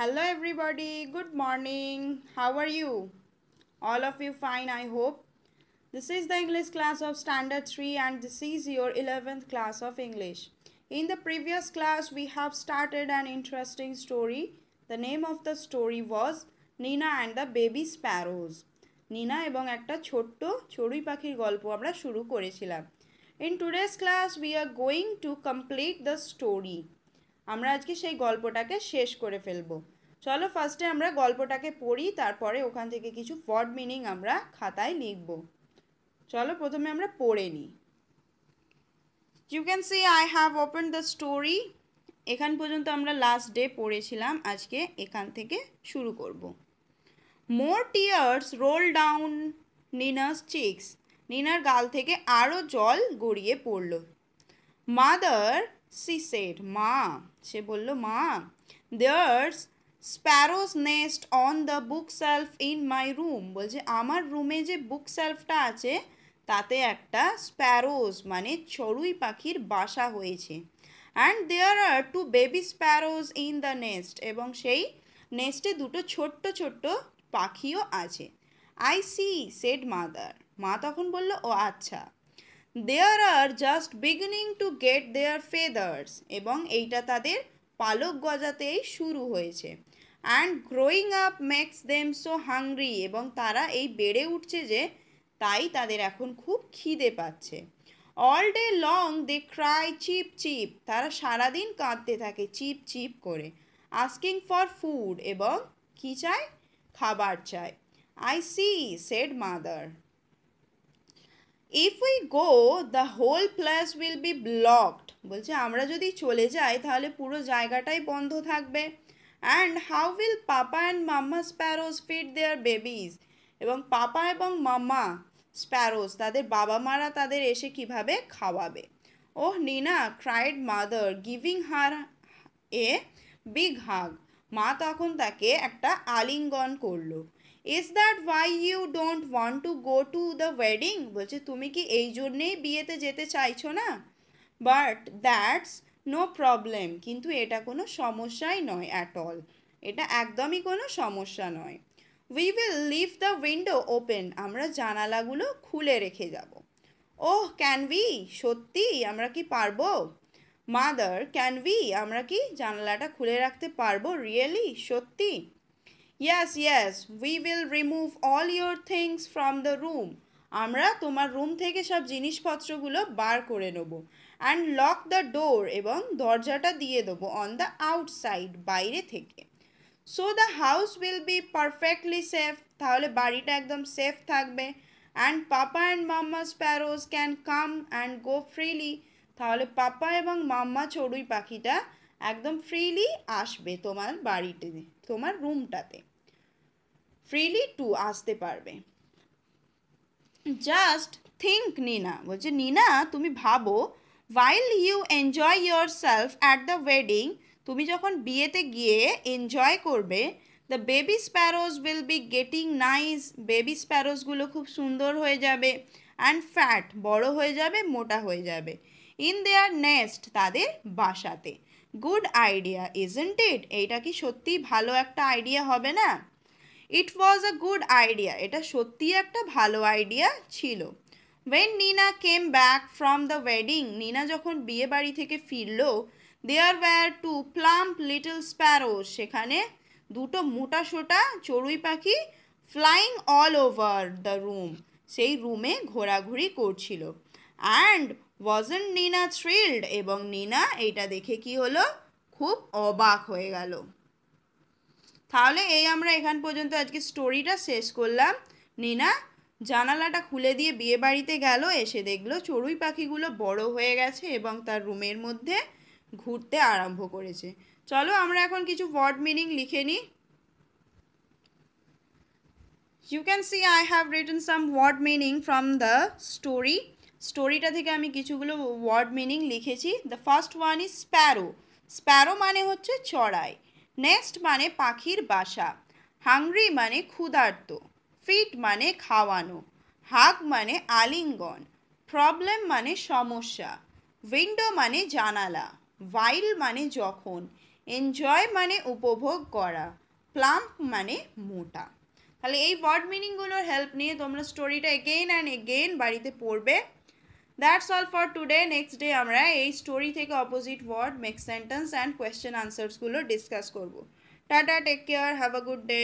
hello everybody good morning how are you all of you fine i hope this is the english class of standard 3 and this is your 11th class of english in the previous class we have started an interesting story the name of the story was nina and the baby sparrows নিনা এবং একটা ছোট্ট চড়ুই পাখির গল্প আমরা kore করেছিলাম In today's class, we are going to complete the story. আমরা আজকে সেই গল্পটাকে শেষ করে ফেলবো চলো ফার্স্টে আমরা গল্পটাকে পড়ি তারপরে ওখান থেকে কিছু ফর্ড মিনিং আমরা খাতায় লিখব চলো প্রথমে আমরা পড়ে নিই you can see I have open the story এখান পর্যন্ত আমরা লাস্ট ডে পড়েছিলাম আজকে এখান থেকে শুরু করব more tears roll down Nina's cheeks নিনার গাল থেকে আরও জল গড়িয়ে পড়ল মাদার সি সেড মা সে বলল মা there's sparrows nest on the bookshelf in my room বলছে আমার রুমে যে বুক সেলফটা আছে তাতে একটা স্প্যারোস মানে চড়ুই পাখির বাসা হয়েছে and there are two baby sparrows in the nest এবং সেই নেস্টে দুটো ছোট্ট ছোট্ট পাখিও আছে আই সি সেড মাদার মা তখন বলল ও আচ্ছা there are just beginning to get their feathers এবং এইটা তাদের পালক গজাতেই শুরু হয়েছে and growing up makes them so hungry এবং তারা এই বেড়ে উঠছে যে তাই তাদের এখন খুব খিদে পাচ্ছে all day long they cry cheep cheep তারা সারাদিন কাঁদতে থাকে চিপ চিপ করে আস্কিং ফর ফুড এবং কী চায় খাবার চায় I see said mother if we go the whole place will be blocked বলছে আমরা যদি চলে যাই তাহলে পুরো জায়গাটাই বন্ধ থাকবে and how will papa and mamma sparrows feed their babies এবং পাপা এবং মাম্মা স্প্যারোজ তাদের বাবা মারা তাদের এসে কিভাবে খাওয়াবে oh Nina cried mother giving her a big hug মা তখন তাকে একটা আলিঙ্গন করলো is that why you don't want to go to the wedding বলছে তুমি কি এই জন্যেই বিয়েতে যেতে চাইছো না বাট দ্যাটস নো প্রবলেম কিন্তু এটা কোনো সমস্যাই নয় অ্যাট অল এটা একদমই কোনো সমস্যা নয় we will leave the window open আমরা জানালাগুলো খুলে রেখে যাব ওহ ক্যান উই সত্যি আমরা কি পারবো মাদার ক্যান উই আমরা কি জানালাটা খুলে রাখতে পারবো রিয়েলি সত্যি yes yes we will remove all your things from the room আমরা তোমার রুম থেকে সব জিনিসপত্রগুলো বার করে নেবো অ্যান্ড লক দ্য ডোর এবং দরজাটা দিয়ে দেবো অন দ্য আউটসাইড বাইরে থেকে so the house will be perfectly safe তাহলে বাড়িটা একদম সেফ থাকবে and papa and mamma sparrows can come and go freely তাহলে পাপা এবং মাম্মা চড়ুই পাখিটা একদম ফ্রিলি আসবে তোমার বাড়িতে তোমার রুমটাতে ফ্রিলি টু আসতে পারবে জাস্ট থিঙ্ক নিনা বলছে নিনা তুমি ভাবো while you enjoy yourself at the wedding তুমি যখন বিয়েতে গিয়ে এনজয় করবে the baby sparrows will be getting nice baby স্প্যারোজগুলো খুব সুন্দর হয়ে যাবে অ্যান্ড ফ্যাট বড় হয়ে যাবে মোটা হয়ে যাবে ইন দেয়ার নেস্ট তাদের বাসাতে গুড আইডিয়া ইজেন্টেড এইটা কি সত্যিই ভালো একটা আইডিয়া হবে না ইট ওয়াজ আ গুড আইডিয়া এটা সত্যিই একটা ভালো আইডিয়া ছিল when Nina came back from the wedding Nina যখন বিয়ে বাড়ি থেকে ফিরল there were two plump little sparrow সেখানে দুটো মোটা সোটা চড়ুই পাখি flying all over the room সেই রুমে ঘোরাঘুরি করছিল অ্যান্ড ওয়াজন নিনা থ্রিল্ড এবং নিনা এটা দেখে কি হলো খুব অবাক হয়ে গেল তাহলে এই আমরা এখান পর্যন্ত আজকে স্টোরিটা শেষ করলাম নিনা জানালাটা খুলে দিয়ে বিয়ে বাড়িতে গেল এসে দেখলো চড়ুই পাখিগুলো বড় হয়ে গেছে এবং তার রুমের মধ্যে ঘুরতে আরম্ভ করেছে চলো আমরা এখন কিছু ওয়ার্ড মিনিং লিখে নিই you can see I have return some word meaning from the story স্টোরিটা থেকে আমি কিছুগুলো ওয়ার্ড মিনিং লিখেছি the first one is sparrow sparrow মানে হচ্ছে চড়াই নেস্ট মানে পাখির বাসা হাংরি মানে ক্ষুধার্ত ফিট মানে খাওয়ানো হাগ মানে আলিঙ্গন প্রবলেম মানে সমস্যা উইন্ডো মানে জানালা ভাইল মানে যখন এনজয় মানে উপভোগ করা প্লাম্প মানে মোটা তাহলে এই ওয়ার্ড মিনিংগুলোর হেল্প নিয়ে তোমরা স্টোরিটা এগেইন অ্যান্ড এগেইন বাড়িতে পড়বে that's all for today next day আমরা এই স্টোরি থেকে opposite word makes sentence and question আনসার্সগুলো ডিসকাস করব tata take care have a good day